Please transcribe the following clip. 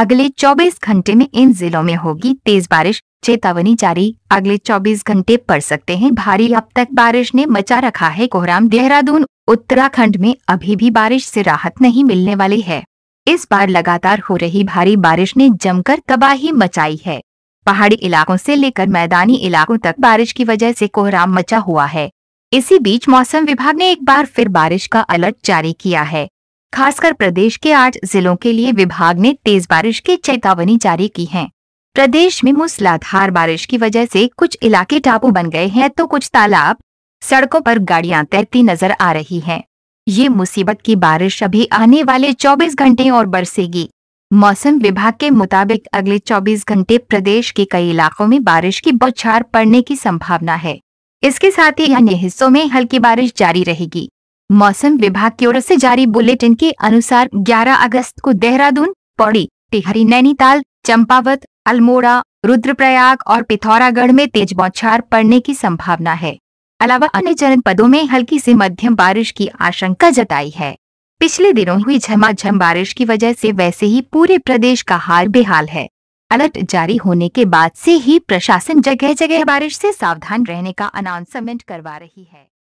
अगले 24 घंटे में इन जिलों में होगी तेज बारिश चेतावनी जारी अगले 24 घंटे पड़ सकते हैं भारी अब तक बारिश ने मचा रखा है कोहराम देहरादून उत्तराखंड में अभी भी बारिश से राहत नहीं मिलने वाली है इस बार लगातार हो रही भारी बारिश ने जमकर तबाही मचाई है पहाड़ी इलाकों से लेकर मैदानी इलाकों तक बारिश की वजह से कोहराम मचा हुआ है इसी बीच मौसम विभाग ने एक बार फिर बारिश का अलर्ट जारी किया है खासकर प्रदेश के आठ जिलों के लिए विभाग ने तेज बारिश की चेतावनी जारी की है प्रदेश में मूसलाधार बारिश की वजह से कुछ इलाके टापू बन गए हैं तो कुछ तालाब सड़कों पर गाड़ियां तैरती नजर आ रही हैं। ये मुसीबत की बारिश अभी आने वाले 24 घंटे और बरसेगी मौसम विभाग के मुताबिक अगले 24 घंटे प्रदेश के कई इलाकों में बारिश की बौछार पड़ने की संभावना है इसके साथ ही अन्य हिस्सों में हल्की बारिश जारी रहेगी मौसम विभाग की ओर से जारी बुलेटिन के अनुसार 11 अगस्त को देहरादून पौड़ी टिहरी नैनीताल चंपावत अल्मोड़ा रुद्रप्रयाग और पिथौरागढ़ में तेज बौछार पड़ने की संभावना है अलावा अन्य जनपदों में हल्की से मध्यम बारिश की आशंका जताई है पिछले दिनों हुई झमाझम बारिश की वजह से वैसे ही पूरे प्रदेश का हाल बेहाल है अलर्ट जारी होने के बाद से ही प्रशासन जगह जगह बारिश से सावधान रहने का अनाउंसमेंट करवा रही है